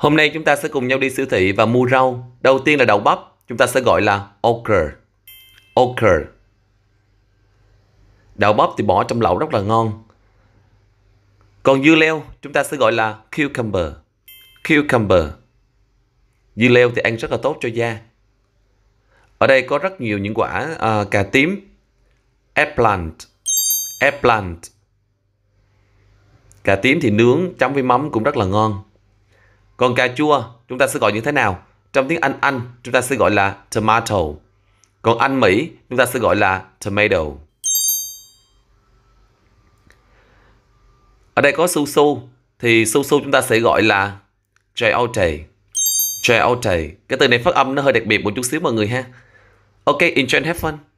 Hôm nay chúng ta sẽ cùng nhau đi siêu thị và mua rau. Đầu tiên là đậu bắp, chúng ta sẽ gọi là okra. Okra. Đậu bắp thì bỏ trong lẩu rất là ngon. Còn dưa leo chúng ta sẽ gọi là cucumber. Cucumber. Dưa leo thì ăn rất là tốt cho da. Ở đây có rất nhiều những quả uh, cà tím. Eggplant. Eggplant. Cà tím thì nướng chấm với mắm cũng rất là ngon. Còn cà chua chúng ta sẽ gọi như thế nào? Trong tiếng Anh Anh chúng ta sẽ gọi là tomato. Còn Anh Mỹ chúng ta sẽ gọi là tomato. Ở đây có su su thì su su chúng ta sẽ gọi là chayote. Chayote. Cái từ này phát âm nó hơi đặc biệt một chút xíu mọi người ha. Ok, enjoy and have fun.